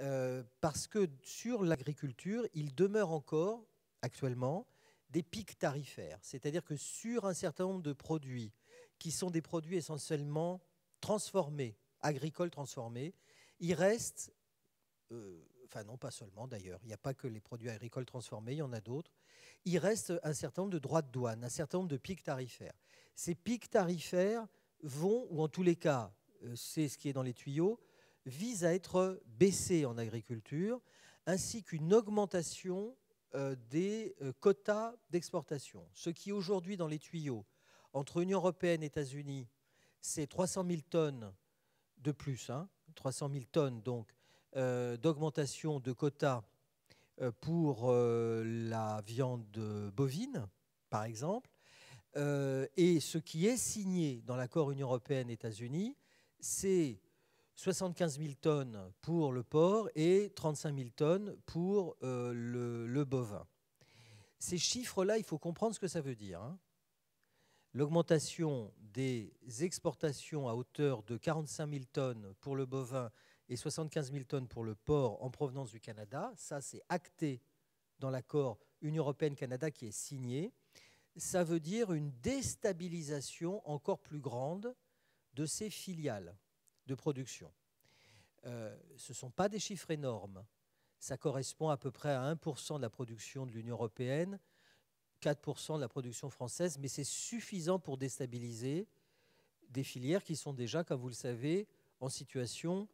Euh, parce que sur l'agriculture, il demeure encore, actuellement, des pics tarifaires. C'est-à-dire que sur un certain nombre de produits, qui sont des produits essentiellement transformés, agricoles transformés, il reste, euh, enfin non pas seulement d'ailleurs, il n'y a pas que les produits agricoles transformés, il y en a d'autres, il reste un certain nombre de droits de douane, un certain nombre de pics tarifaires. Ces pics tarifaires vont, ou en tous les cas, euh, c'est ce qui est dans les tuyaux, vise à être baissée en agriculture, ainsi qu'une augmentation euh, des euh, quotas d'exportation. Ce qui aujourd'hui dans les tuyaux entre Union européenne et États-Unis, c'est 300 000 tonnes de plus, 300 hein, 000 tonnes donc euh, d'augmentation de quotas pour la viande bovine, par exemple. et ce qui est signé dans l'accord Union européenne-États-Unis, c'est 75 000 tonnes pour le porc et 35 000 tonnes pour euh, le, bovin. Ces chiffres-là, il faut comprendre ce que ça veut dire. Hein. L'augmentation des exportations à hauteur de 45 000 tonnes pour le bovin et 75 000 tonnes pour le porc en provenance du Canada, ça c'est acté dans l'accord Union européenne-Canada qui est signé, ça veut dire une déstabilisation encore plus grande de ces filiales de production. Euh, ce ne sont pas des chiffres énormes. Ça correspond à peu près à 1% de la production de l'Union européenne, 4% de la production française, mais c'est suffisant pour déstabiliser des filières qui sont déjà, comme vous le savez, en situation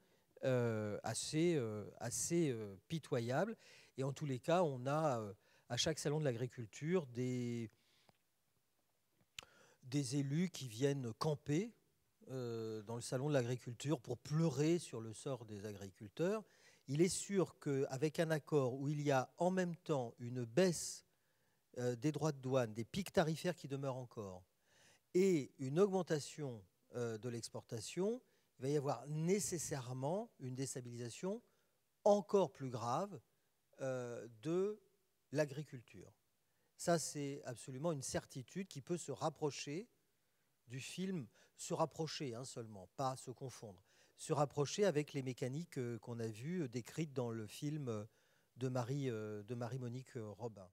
euh, assez, euh, assez pitoyable. Et en tous les cas, on a à chaque salon de l'agriculture des élus qui viennent camper euh, dans le salon de l'agriculture pour pleurer sur le sort des agriculteurs. Il est sûr qu'avec un accord où il y a en même temps une baisse euh, des droits de douane, des pics tarifaires qui demeurent encore, et une augmentation euh, de l'exportation, il va y avoir nécessairement une déstabilisation encore plus grave de l'agriculture. Ça, c'est absolument une certitude qui peut se rapprocher du film se rapprocher hein, seulement, pas se confondre, se rapprocher avec les mécaniques euh, qu'on a vues euh, décrites dans le film euh, de Marie-Monique Marie Robin.